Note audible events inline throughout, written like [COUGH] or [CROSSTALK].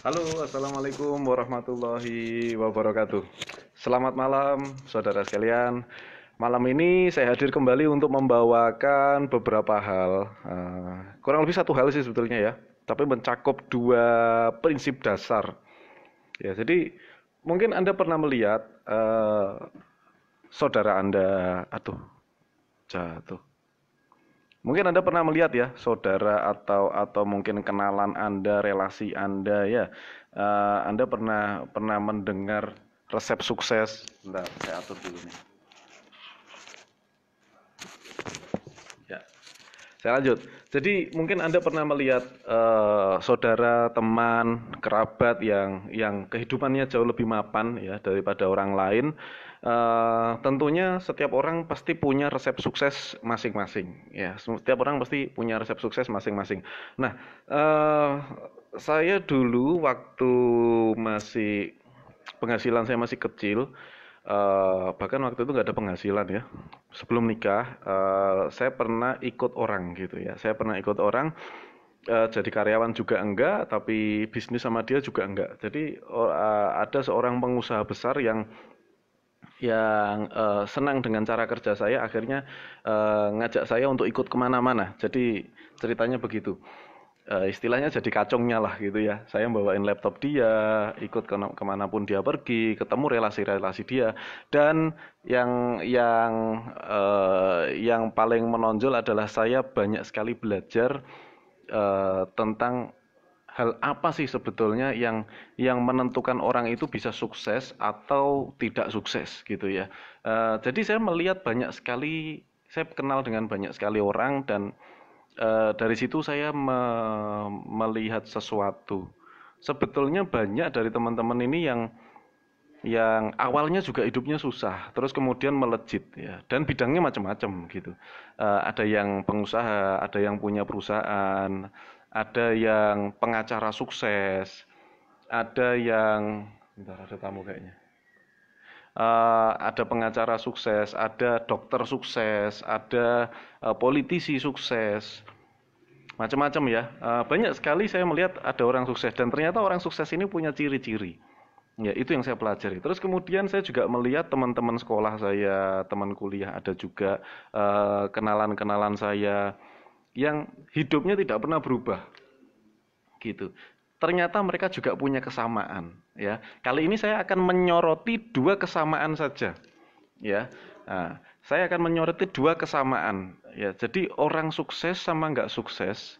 Halo, assalamualaikum warahmatullahi wabarakatuh. Selamat malam, saudara sekalian. Malam ini saya hadir kembali untuk membawakan beberapa hal, eh, kurang lebih satu hal sih sebetulnya ya, tapi mencakup dua prinsip dasar. Ya, jadi mungkin anda pernah melihat uh, saudara anda, aduh, jatuh. Mungkin Anda pernah melihat ya, saudara atau atau mungkin kenalan Anda, relasi Anda ya. Uh, anda pernah pernah mendengar resep sukses? Bentar, saya atur dulu nih. Ya. Saya lanjut. Jadi mungkin Anda pernah melihat uh, saudara, teman, kerabat yang yang kehidupannya jauh lebih mapan ya daripada orang lain Uh, tentunya setiap orang pasti punya resep sukses masing-masing. Ya, setiap orang pasti punya resep sukses masing-masing. Nah, uh, saya dulu waktu masih penghasilan saya masih kecil, uh, bahkan waktu itu nggak ada penghasilan ya. Sebelum nikah, uh, saya pernah ikut orang gitu ya. Saya pernah ikut orang uh, jadi karyawan juga enggak, tapi bisnis sama dia juga enggak. Jadi uh, ada seorang pengusaha besar yang yang uh, senang dengan cara kerja saya akhirnya uh, ngajak saya untuk ikut kemana-mana jadi ceritanya begitu uh, istilahnya jadi kacungnya lah gitu ya saya bawain laptop dia ikut ke pun dia pergi ketemu relasi-relasi dia dan yang yang uh, yang paling menonjol adalah saya banyak sekali belajar uh, tentang hal apa sih sebetulnya yang yang menentukan orang itu bisa sukses atau tidak sukses gitu ya. Uh, jadi saya melihat banyak sekali, saya kenal dengan banyak sekali orang dan uh, dari situ saya me melihat sesuatu. Sebetulnya banyak dari teman-teman ini yang yang awalnya juga hidupnya susah, terus kemudian melejit ya, dan bidangnya macam-macam gitu. Uh, ada yang pengusaha, ada yang punya perusahaan, ada yang pengacara sukses, ada yang bentar ada tamu kayaknya. Uh, ada pengacara sukses, ada dokter sukses, ada uh, politisi sukses, macam-macam ya. Uh, banyak sekali saya melihat ada orang sukses dan ternyata orang sukses ini punya ciri-ciri. Ya, itu yang saya pelajari. Terus kemudian saya juga melihat teman-teman sekolah saya, teman kuliah ada juga kenalan-kenalan uh, kenalan -kenalan saya yang hidupnya tidak pernah berubah. Gitu. Ternyata mereka juga punya kesamaan, ya. Kali ini saya akan menyoroti dua kesamaan saja. Ya. Nah, saya akan menyoroti dua kesamaan, ya. Jadi orang sukses sama nggak sukses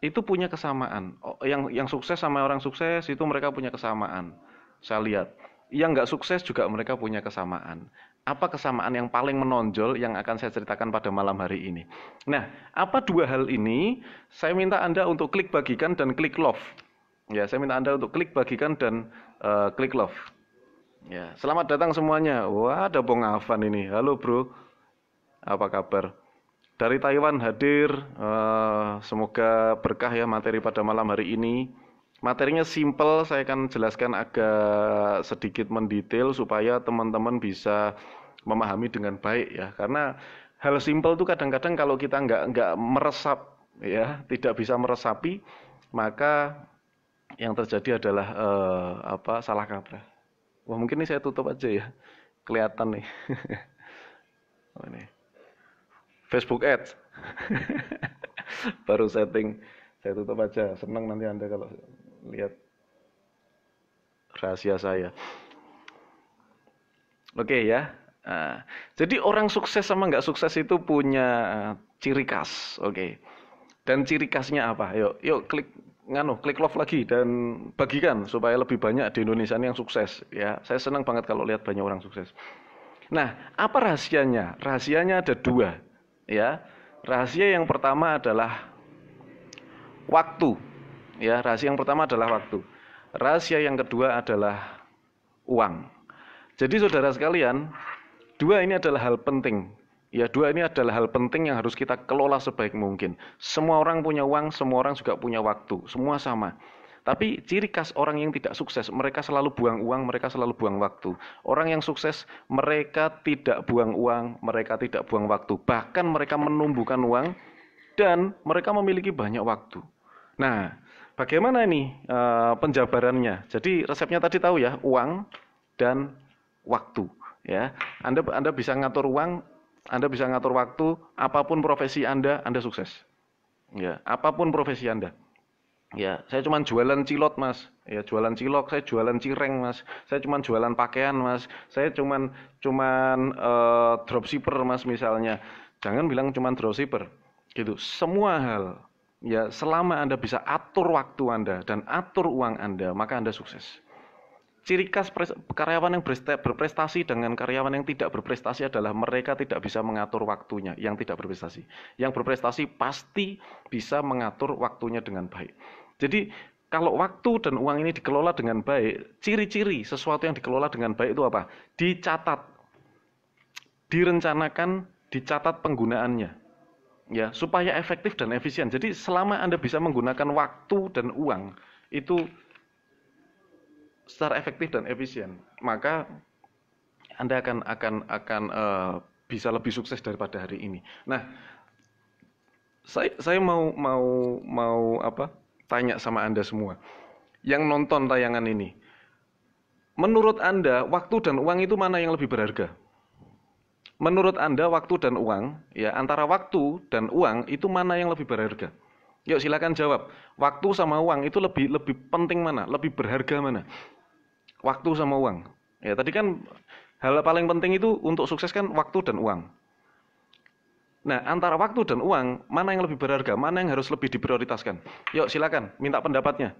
itu punya kesamaan. Oh, yang yang sukses sama orang sukses itu mereka punya kesamaan. Saya lihat. Yang nggak sukses juga mereka punya kesamaan apa kesamaan yang paling menonjol yang akan saya ceritakan pada malam hari ini. Nah, apa dua hal ini? Saya minta Anda untuk klik bagikan dan klik love. Ya, saya minta Anda untuk klik bagikan dan uh, klik love. Ya, selamat datang semuanya. Wah, ada Bong Afan ini. Halo, Bro. Apa kabar? Dari Taiwan hadir. Uh, semoga berkah ya materi pada malam hari ini. Materinya simple, saya akan jelaskan agak sedikit mendetail supaya teman-teman bisa memahami dengan baik ya. Karena hal simple itu kadang-kadang kalau kita nggak nggak meresap ya, tidak bisa meresapi, maka yang terjadi adalah eh, apa salah kaprah. Wah mungkin ini saya tutup aja ya, kelihatan nih. [LAUGHS] oh, ini. Facebook Ads [LAUGHS] baru setting saya tutup aja senang nanti anda kalau lihat rahasia saya. Oke okay, ya. Nah, jadi orang sukses sama nggak sukses itu punya eh, ciri khas, oke. Okay. Dan ciri khasnya apa? Yuk, yuk klik nganu, klik love lagi dan bagikan supaya lebih banyak di Indonesia ini yang sukses ya. Saya senang banget kalau lihat banyak orang sukses. Nah, apa rahasianya? Rahasianya ada dua, ya. Rahasia yang pertama adalah waktu. Ya, rahasia yang pertama adalah waktu. Rahasia yang kedua adalah uang. Jadi saudara sekalian, dua ini adalah hal penting. Ya, dua ini adalah hal penting yang harus kita kelola sebaik mungkin. Semua orang punya uang, semua orang juga punya waktu, semua sama. Tapi ciri khas orang yang tidak sukses, mereka selalu buang uang, mereka selalu buang waktu. Orang yang sukses, mereka tidak buang uang, mereka tidak buang waktu. Bahkan mereka menumbuhkan uang dan mereka memiliki banyak waktu. Nah, bagaimana ini e, penjabarannya? Jadi resepnya tadi tahu ya, uang dan waktu ya. Anda Anda bisa ngatur uang, Anda bisa ngatur waktu, apapun profesi Anda, Anda sukses. Ya, apapun profesi Anda. Ya, saya cuma jualan cilok, Mas. Ya, jualan cilok, saya jualan cireng, Mas. Saya cuma jualan pakaian, Mas. Saya cuma cuman e, dropshipper, Mas misalnya. Jangan bilang cuma dropshipper. Gitu. Semua hal ya selama Anda bisa atur waktu Anda dan atur uang Anda, maka Anda sukses. Ciri khas karyawan yang berprestasi dengan karyawan yang tidak berprestasi adalah mereka tidak bisa mengatur waktunya yang tidak berprestasi. Yang berprestasi pasti bisa mengatur waktunya dengan baik. Jadi kalau waktu dan uang ini dikelola dengan baik, ciri-ciri sesuatu yang dikelola dengan baik itu apa? Dicatat. Direncanakan, dicatat penggunaannya ya supaya efektif dan efisien. Jadi selama Anda bisa menggunakan waktu dan uang itu secara efektif dan efisien, maka Anda akan akan akan uh, bisa lebih sukses daripada hari ini. Nah, saya saya mau mau mau apa? tanya sama Anda semua yang nonton tayangan ini. Menurut Anda, waktu dan uang itu mana yang lebih berharga? menurut Anda waktu dan uang, ya antara waktu dan uang itu mana yang lebih berharga? Yuk silakan jawab. Waktu sama uang itu lebih lebih penting mana? Lebih berharga mana? Waktu sama uang. Ya, tadi kan hal paling penting itu untuk sukses kan waktu dan uang. Nah, antara waktu dan uang, mana yang lebih berharga? Mana yang harus lebih diprioritaskan? Yuk, silakan minta pendapatnya.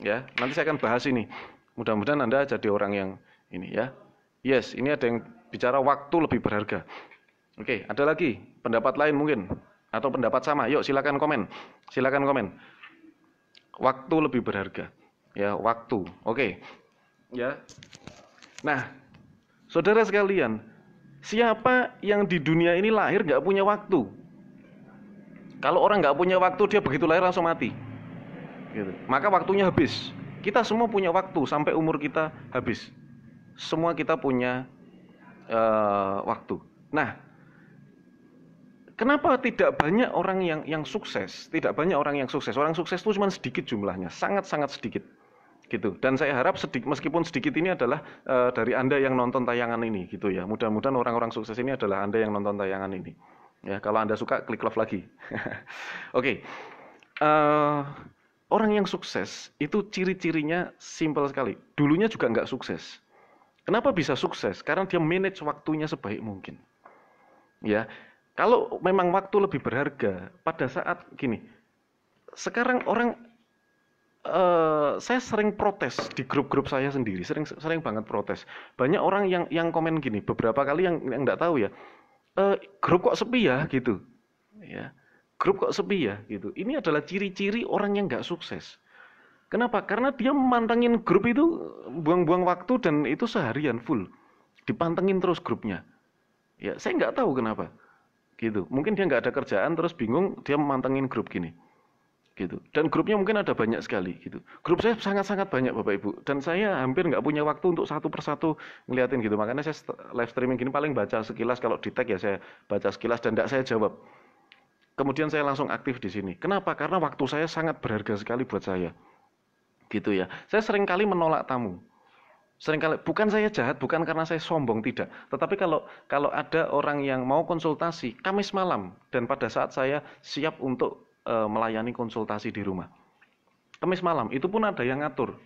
Ya, nanti saya akan bahas ini. Mudah-mudahan Anda jadi orang yang ini ya. Yes, ini ada yang bicara waktu lebih berharga. Oke, ada lagi pendapat lain mungkin atau pendapat sama. Yuk silakan komen. Silakan komen. Waktu lebih berharga. Ya, waktu. Oke. Ya. Nah, saudara sekalian, siapa yang di dunia ini lahir nggak punya waktu? Kalau orang nggak punya waktu, dia begitu lahir langsung mati. Gitu. Maka waktunya habis. Kita semua punya waktu sampai umur kita habis. Semua kita punya uh, waktu. Nah, kenapa tidak banyak orang yang yang sukses? Tidak banyak orang yang sukses. Orang sukses itu cuma sedikit jumlahnya, sangat-sangat sedikit. Gitu. Dan saya harap sedikit meskipun sedikit ini adalah uh, dari Anda yang nonton tayangan ini gitu ya. Mudah-mudahan orang-orang sukses ini adalah Anda yang nonton tayangan ini. Ya, kalau Anda suka klik love lagi. [LAUGHS] Oke. okay. Uh, eh, orang yang sukses itu ciri-cirinya simpel sekali. Dulunya juga nggak sukses Kenapa bisa sukses? Karena dia manage waktunya sebaik mungkin. Ya, kalau memang waktu lebih berharga, pada saat gini, sekarang orang uh, saya sering protes di grup-grup saya sendiri, sering sering banget protes. Banyak orang yang yang komen gini, beberapa kali yang yang nggak tahu ya, e, grup kok sepi ya gitu, ya grup kok sepi ya gitu. Ini adalah ciri-ciri orang yang nggak sukses. Kenapa? Karena dia mantengin grup itu eh, buang-buang waktu dan itu seharian full. Dipantengin terus grupnya. Ya, saya nggak tahu kenapa. Gitu. Mungkin dia nggak ada kerjaan terus bingung dia mantengin grup gini. Gitu. Dan grupnya mungkin ada banyak sekali gitu. Grup saya sangat-sangat banyak Bapak Ibu dan saya hampir nggak punya waktu untuk satu persatu ngeliatin gitu. Makanya saya live streaming gini paling baca sekilas kalau di tag ya saya baca sekilas dan tidak saya jawab. Kemudian saya langsung aktif di sini. Kenapa? Karena waktu saya sangat berharga sekali buat saya gitu ya. Saya sering kali menolak tamu. Sering kali bukan saya jahat, bukan karena saya sombong tidak, tetapi kalau kalau ada orang yang mau konsultasi Kamis malam dan pada saat saya siap untuk e, melayani konsultasi di rumah. Kamis malam itu pun ada yang ngatur.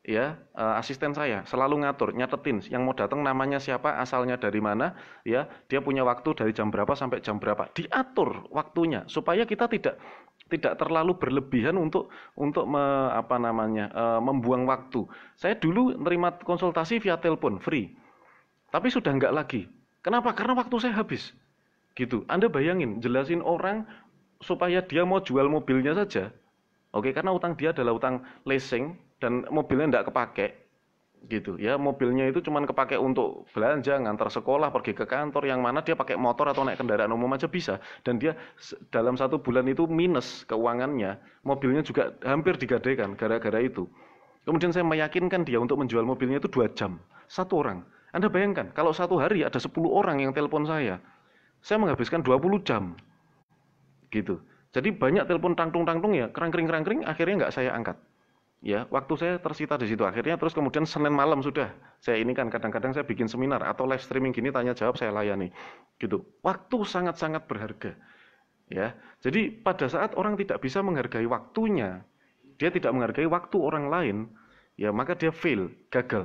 Ya, e, asisten saya selalu ngatur, nyatetin yang mau datang namanya siapa, asalnya dari mana, ya, dia punya waktu dari jam berapa sampai jam berapa. Diatur waktunya supaya kita tidak tidak terlalu berlebihan untuk untuk me, apa namanya e, membuang waktu. Saya dulu nerima konsultasi via telepon free, tapi sudah nggak lagi. Kenapa? Karena waktu saya habis. Gitu. Anda bayangin, jelasin orang supaya dia mau jual mobilnya saja. Oke, karena utang dia adalah utang leasing dan mobilnya tidak kepake gitu ya mobilnya itu cuman kepake untuk belanja ngantar sekolah pergi ke kantor yang mana dia pakai motor atau naik kendaraan umum aja bisa dan dia dalam satu bulan itu minus keuangannya mobilnya juga hampir digadaikan gara-gara itu kemudian saya meyakinkan dia untuk menjual mobilnya itu dua jam satu orang anda bayangkan kalau satu hari ada 10 orang yang telepon saya saya menghabiskan 20 jam gitu jadi banyak telepon tangtung-tangtung ya kering kering kerang-kering akhirnya nggak saya angkat ya waktu saya tersita di situ akhirnya terus kemudian Senin malam sudah saya ini kan kadang-kadang saya bikin seminar atau live streaming gini tanya jawab saya layani gitu waktu sangat-sangat berharga ya jadi pada saat orang tidak bisa menghargai waktunya dia tidak menghargai waktu orang lain ya maka dia fail gagal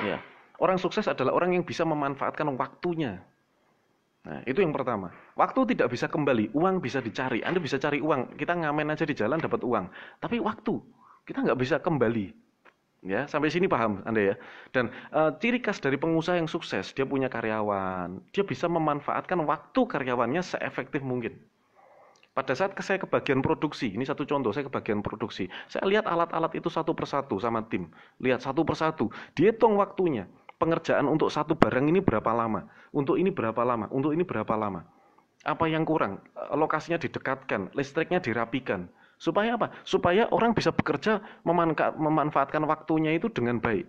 ya orang sukses adalah orang yang bisa memanfaatkan waktunya Nah, itu yang pertama. Waktu tidak bisa kembali, uang bisa dicari. Anda bisa cari uang. Kita ngamen aja di jalan dapat uang. Tapi waktu kita nggak bisa kembali. Ya, sampai sini paham Anda ya. Dan e, ciri khas dari pengusaha yang sukses, dia punya karyawan. Dia bisa memanfaatkan waktu karyawannya seefektif mungkin. Pada saat saya ke bagian produksi, ini satu contoh, saya ke bagian produksi. Saya lihat alat-alat itu satu persatu sama tim. Lihat satu persatu, dihitung waktunya. Pengerjaan untuk satu barang ini berapa lama? Untuk ini berapa lama? Untuk ini berapa lama? Apa yang kurang? Eh, lokasinya didekatkan, listriknya dirapikan. Supaya apa? Supaya orang bisa bekerja memanfaatkan waktunya itu dengan baik.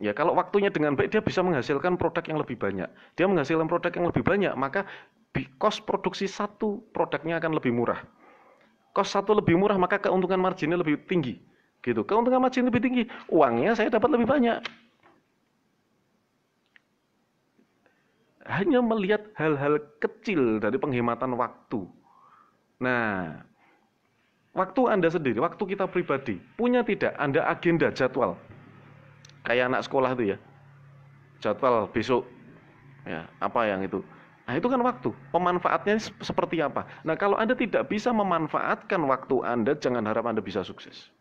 Ya, kalau waktunya dengan baik dia bisa menghasilkan produk yang lebih banyak. Dia menghasilkan produk yang lebih banyak, maka kos produksi satu produknya akan lebih murah. Kos satu lebih murah, maka keuntungan marginnya lebih tinggi. Gitu. Keuntungan margin lebih tinggi, uangnya saya dapat lebih banyak. Hanya melihat hal-hal kecil dari penghematan waktu. Nah, Waktu Anda sendiri, waktu kita pribadi, punya tidak Anda agenda jadwal? Kayak anak sekolah itu ya. Jadwal besok ya, apa yang itu. Nah, itu kan waktu. Pemanfaatnya seperti apa? Nah, kalau Anda tidak bisa memanfaatkan waktu Anda, jangan harap Anda bisa sukses.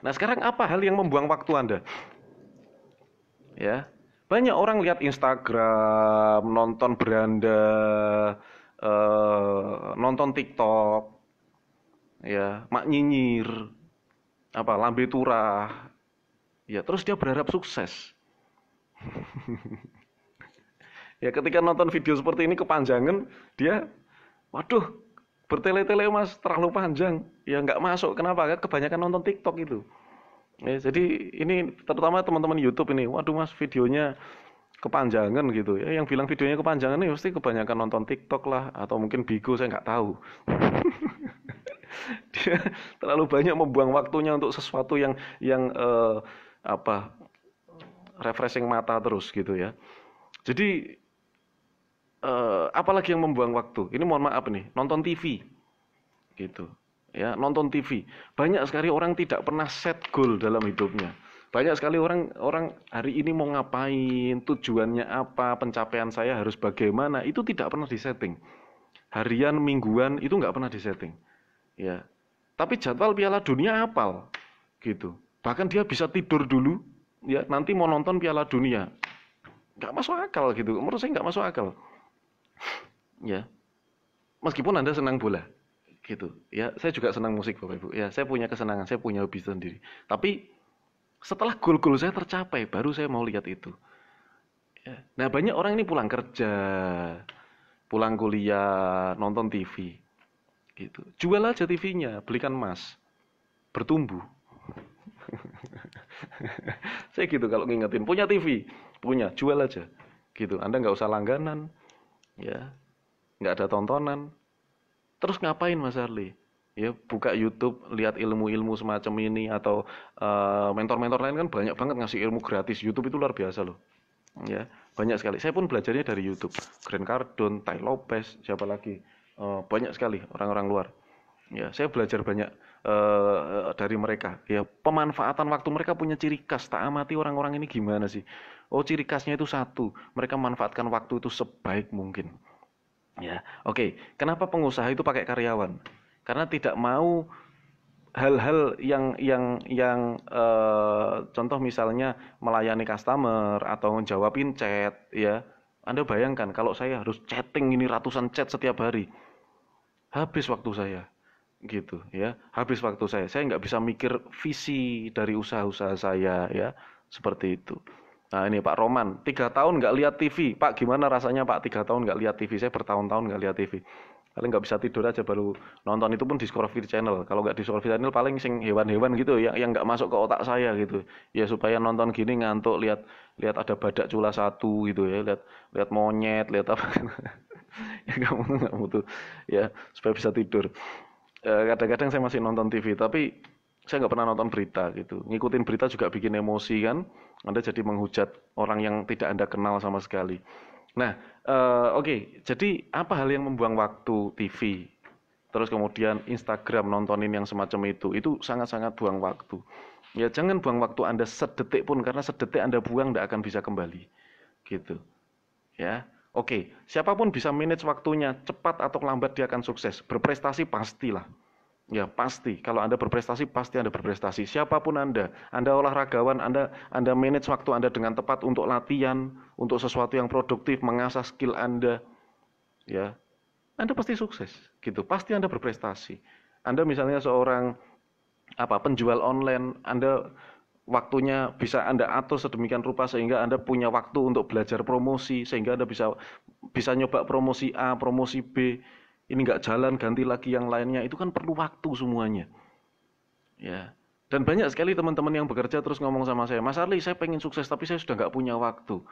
Nah, sekarang apa hal yang membuang waktu Anda? Ya. Banyak orang lihat Instagram, nonton beranda, eh, nonton TikTok, ya mak nyinyir apa lambe turah ya terus dia berharap sukses [LAUGHS] ya ketika nonton video seperti ini kepanjangan dia waduh bertele-tele mas terlalu panjang ya nggak masuk kenapa kan kebanyakan nonton TikTok itu ya, jadi ini terutama teman-teman YouTube ini waduh mas videonya kepanjangan gitu ya yang bilang videonya kepanjangan ini pasti kebanyakan nonton TikTok lah atau mungkin Bigo saya nggak tahu [LAUGHS] [LAUGHS] dia terlalu banyak membuang waktunya untuk sesuatu yang yang uh, apa refreshing mata terus gitu ya. Jadi uh, apalagi yang membuang waktu? Ini mohon maaf nih, nonton TV gitu ya nonton TV banyak sekali orang tidak pernah set goal dalam hidupnya banyak sekali orang orang hari ini mau ngapain tujuannya apa pencapaian saya harus bagaimana itu tidak pernah disetting harian mingguan itu nggak pernah disetting ya tapi jadwal Piala Dunia apal gitu bahkan dia bisa tidur dulu ya nanti mau nonton Piala Dunia nggak masuk akal gitu menurut saya nggak masuk akal ya meskipun anda senang bola gitu ya saya juga senang musik bapak ibu ya saya punya kesenangan saya punya hobi sendiri tapi setelah gol-gol saya tercapai baru saya mau lihat itu ya. nah banyak orang ini pulang kerja pulang kuliah nonton TV gitu jual aja TV-nya belikan emas bertumbuh [LAUGHS] saya gitu kalau ngingetin punya TV punya jual aja gitu Anda nggak usah langganan ya nggak ada tontonan terus ngapain Mas Arli ya buka YouTube lihat ilmu-ilmu semacam ini atau eh, mentor-mentor uh, lain kan banyak banget ngasih ilmu gratis YouTube itu luar biasa loh ya banyak sekali saya pun belajarnya dari YouTube Grand Cardon Tai Lopez siapa lagi Eh, banyak sekali orang-orang luar ya saya belajar banyak uh, dari mereka ya pemanfaatan waktu mereka punya ciri khas tak amati orang-orang ini gimana sih oh ciri khasnya itu satu mereka manfaatkan waktu itu sebaik mungkin ya oke okay. kenapa pengusaha itu pakai karyawan karena tidak mau hal-hal yang yang yang uh, contoh misalnya melayani customer atau menjawabin chat ya Anda bayangkan kalau saya harus chatting ini ratusan chat setiap hari habis waktu saya gitu ya habis waktu saya saya nggak bisa mikir visi dari usaha-usaha saya ya seperti itu nah ini Pak Roman tiga tahun nggak lihat TV Pak gimana rasanya Pak tiga tahun nggak lihat TV saya bertahun-tahun nggak lihat TV kalian nggak bisa tidur aja baru nonton itu pun di Discovery Channel kalau nggak di Discovery Channel paling sing hewan-hewan gitu yang yang nggak masuk ke otak saya gitu ya supaya nonton gini ngantuk lihat lihat ada badak cula satu gitu ya lihat lihat monyet lihat apa [LAUGHS] [LAUGHS] ya kamu nggak butuh ya supaya bisa tidur eh, kadang-kadang saya masih nonton TV tapi saya nggak pernah nonton berita gitu ngikutin berita juga bikin emosi kan anda jadi menghujat orang yang tidak anda kenal sama sekali nah eh, oke okay. jadi apa hal yang membuang waktu TV terus kemudian Instagram nontonin yang semacam itu itu sangat-sangat buang waktu ya jangan buang waktu anda sedetik pun karena sedetik anda buang tidak akan bisa kembali gitu ya Oke, siapapun bisa manage waktunya, cepat atau lambat dia akan sukses. Berprestasi pastilah. Ya, pasti. Kalau Anda berprestasi, pasti Anda berprestasi. Siapapun Anda, Anda olahragawan, Anda Anda manage waktu Anda dengan tepat untuk latihan, untuk sesuatu yang produktif, mengasah skill Anda. Ya. Anda pasti sukses, gitu. Pasti Anda berprestasi. Anda misalnya seorang apa penjual online, Anda waktunya bisa Anda atur sedemikian rupa sehingga Anda punya waktu untuk belajar promosi sehingga Anda bisa bisa nyoba promosi A, promosi B. Ini nggak jalan ganti lagi yang lainnya. Itu kan perlu waktu semuanya. Ya. Dan banyak sekali teman-teman yang bekerja terus ngomong sama saya, Mas Arli, saya pengen sukses tapi saya sudah nggak punya waktu.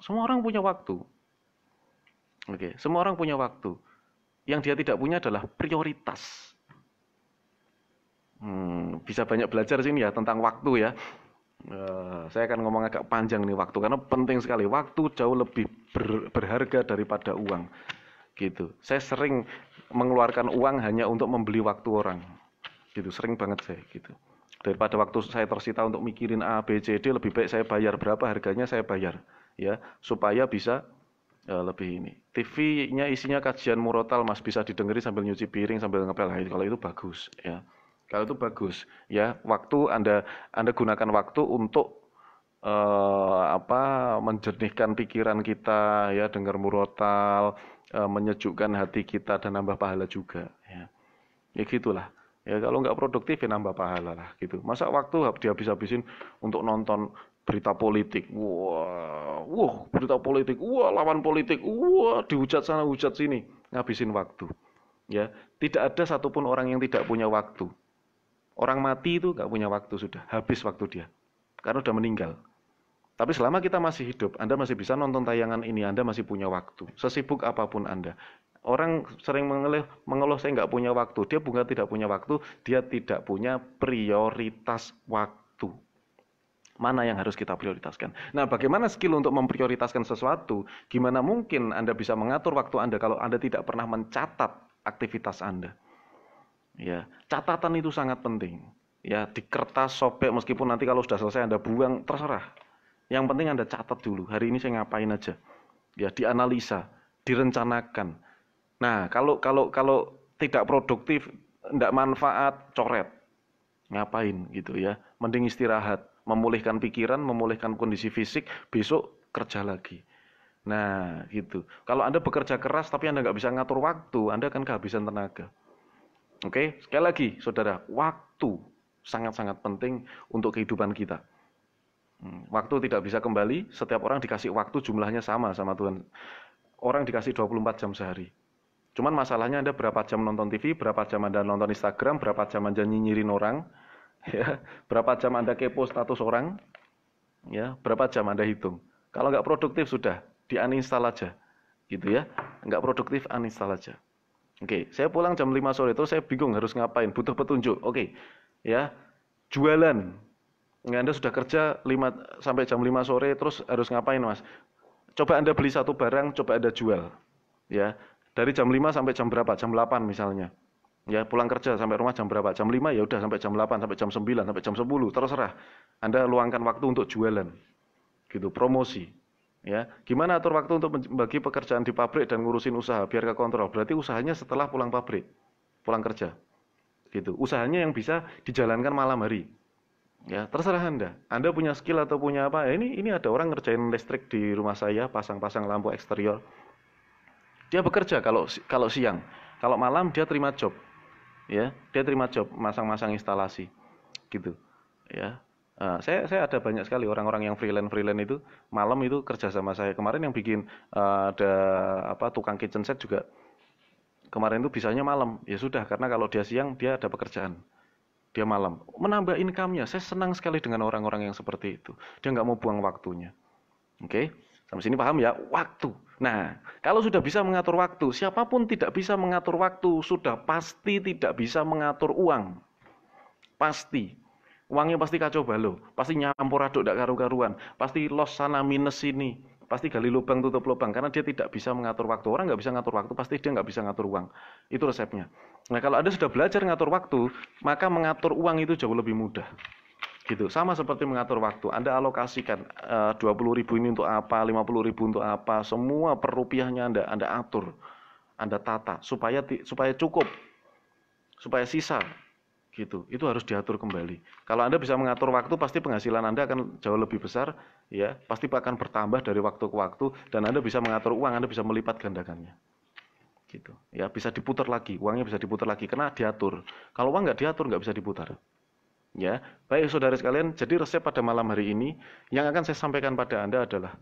Semua orang punya waktu. Oke, semua orang punya waktu. Yang dia tidak punya adalah prioritas hmm, bisa banyak belajar sini ya tentang waktu ya. Uh, saya akan ngomong agak panjang nih waktu karena penting sekali. Waktu jauh lebih ber, berharga daripada uang. Gitu. Saya sering mengeluarkan uang hanya untuk membeli waktu orang. Gitu, sering banget saya gitu. Daripada waktu saya tersita untuk mikirin A, B, C, D, lebih baik saya bayar berapa harganya saya bayar ya, supaya bisa uh, lebih ini. TV-nya isinya kajian murotal Mas bisa didengari sambil nyuci piring, sambil ngepel. Kalau itu bagus ya. Kalau itu bagus ya, waktu Anda Anda gunakan waktu untuk uh, apa menjernihkan pikiran kita ya dengar murotal, uh, menyejukkan hati kita dan nambah pahala juga ya. Ya gitulah. Ya kalau nggak produktif ya nambah pahala lah gitu. Masa waktu habis habisin untuk nonton berita politik. Wah, wow, wah berita politik. Wah, lawan politik. Wah, dihujat sana hujat sini, ngabisin waktu. Ya, tidak ada satupun orang yang tidak punya waktu. Orang mati itu nggak punya waktu sudah, habis waktu dia. Karena sudah meninggal. Tapi selama kita masih hidup, Anda masih bisa nonton tayangan ini, Anda masih punya waktu. Sesibuk apapun Anda. Orang sering mengeluh, mengeluh saya nggak punya waktu. Dia bukan tidak punya waktu, dia tidak punya prioritas waktu. Mana yang harus kita prioritaskan? Nah, bagaimana skill untuk memprioritaskan sesuatu? Gimana mungkin Anda bisa mengatur waktu Anda kalau Anda tidak pernah mencatat aktivitas Anda? Ya, catatan itu sangat penting. Ya, di kertas sobek meskipun nanti kalau sudah selesai Anda buang terserah. Yang penting Anda catat dulu. Hari ini saya ngapain aja. Ya, dianalisa, direncanakan. Nah, kalau kalau kalau tidak produktif, tidak manfaat, coret. Ngapain gitu ya. Mending istirahat, memulihkan pikiran, memulihkan kondisi fisik, besok kerja lagi. Nah, gitu. Kalau Anda bekerja keras tapi Anda nggak bisa ngatur waktu, Anda akan kehabisan tenaga. Oke, sekali lagi saudara, waktu sangat-sangat penting untuk kehidupan kita. Hmm, waktu tidak bisa kembali, setiap orang dikasih waktu jumlahnya sama sama Tuhan. Orang dikasih 24 jam sehari. Cuman masalahnya ada berapa jam nonton TV, berapa jam Anda nonton Instagram, berapa jam Anda nyinyirin orang, [LAUGHS] ya, berapa jam Anda kepo status orang, ya, berapa jam Anda hitung. Kalau nggak produktif sudah, di uninstall aja. Gitu ya. Nggak produktif uninstall aja. Oke, okay, saya pulang jam 5 sore itu saya bingung harus ngapain, butuh petunjuk. Oke. Okay, ya. Jualan. Ya, Anda sudah kerja 5 sampai jam 5 sore terus harus ngapain, Mas? Coba Anda beli satu barang, coba Anda jual. Ya. Dari jam 5 sampai jam berapa? Jam 8 misalnya. Ya, pulang kerja sampai rumah jam berapa? Jam 5 ya udah sampai jam 8, sampai jam 9, sampai jam 10, terserah. Anda luangkan waktu untuk jualan. Gitu, promosi. Ya, gimana atur waktu untuk membagi pekerjaan di pabrik dan ngurusin usaha biar ke kontrol? Berarti usahanya setelah pulang pabrik, pulang kerja. Gitu. Usahanya yang bisa dijalankan malam hari. Ya, terserah Anda. Anda punya skill atau punya apa? Ya, ini ini ada orang ngerjain listrik di rumah saya, pasang-pasang lampu eksterior. Dia bekerja kalau kalau siang. Kalau malam dia terima job. Ya, dia terima job masang-masang instalasi. Gitu. Ya. Uh, saya saya ada banyak sekali orang-orang yang freelance freelance itu malam itu kerja sama saya kemarin yang bikin uh, ada apa tukang kitchen set juga kemarin itu bisanya malam ya sudah karena kalau dia siang dia ada pekerjaan dia malam menambah income-nya saya senang sekali dengan orang-orang yang seperti itu dia nggak mau buang waktunya oke okay? sampai sini paham ya waktu nah kalau sudah bisa mengatur waktu siapapun tidak bisa mengatur waktu sudah pasti tidak bisa mengatur uang pasti uangnya pasti kacau balau, pasti nyampur aduk tidak karu-karuan, pasti los sana minus sini, pasti gali lubang tutup lubang karena dia tidak bisa mengatur waktu orang nggak bisa ngatur waktu pasti dia nggak bisa ngatur uang itu resepnya. Nah kalau anda sudah belajar ngatur waktu maka mengatur uang itu jauh lebih mudah gitu sama seperti mengatur waktu anda alokasikan eh, dua puluh ribu ini untuk apa 50 ribu untuk apa semua per rupiahnya anda anda atur anda tata supaya supaya cukup supaya sisa gitu itu harus diatur kembali kalau anda bisa mengatur waktu pasti penghasilan anda akan jauh lebih besar ya pasti akan bertambah dari waktu ke waktu dan anda bisa mengatur uang anda bisa melipat gandakannya gitu ya bisa diputar lagi uangnya bisa diputar lagi karena diatur kalau uang nggak diatur nggak bisa diputar ya baik saudara sekalian jadi resep pada malam hari ini yang akan saya sampaikan pada anda adalah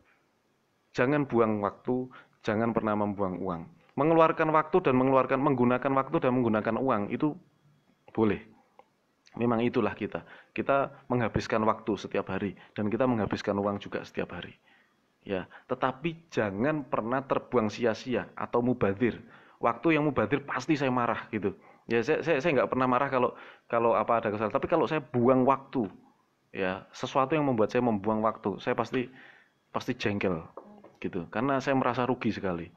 jangan buang waktu jangan pernah membuang uang mengeluarkan waktu dan mengeluarkan menggunakan waktu dan menggunakan uang itu boleh Memang itulah kita. Kita menghabiskan waktu setiap hari dan kita menghabiskan uang juga setiap hari. Ya, tetapi jangan pernah terbuang sia-sia atau mubadir. Waktu yang mubadir pasti saya marah gitu. Ya, saya saya saya nggak pernah marah kalau kalau apa ada kesalahan. Tapi kalau saya buang waktu, ya sesuatu yang membuat saya membuang waktu, saya pasti pasti jengkel gitu. Karena saya merasa rugi sekali.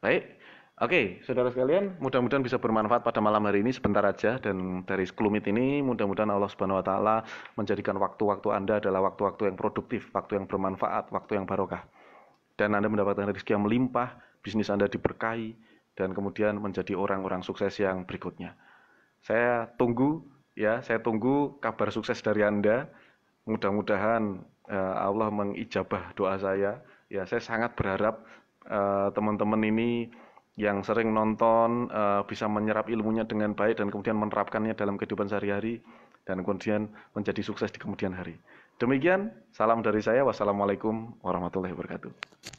Baik, Oke, okay, saudara sekalian, mudah-mudahan bisa bermanfaat pada malam hari ini sebentar aja dan dari sekelumit ini mudah-mudahan Allah Subhanahu wa taala menjadikan waktu-waktu Anda adalah waktu-waktu yang produktif, waktu yang bermanfaat, waktu yang barokah. Dan Anda mendapatkan rezeki yang melimpah, bisnis Anda diberkahi dan kemudian menjadi orang-orang sukses yang berikutnya. Saya tunggu ya, saya tunggu kabar sukses dari Anda. Mudah-mudahan uh, Allah mengijabah doa saya. Ya, saya sangat berharap eh, teman-teman uh, teman -teman ini yang sering nonton uh, bisa menyerap ilmunya dengan baik dan kemudian menerapkannya dalam kehidupan sehari-hari dan kemudian menjadi sukses di kemudian hari. Demikian salam dari saya. Wassalamualaikum warahmatullahi wabarakatuh.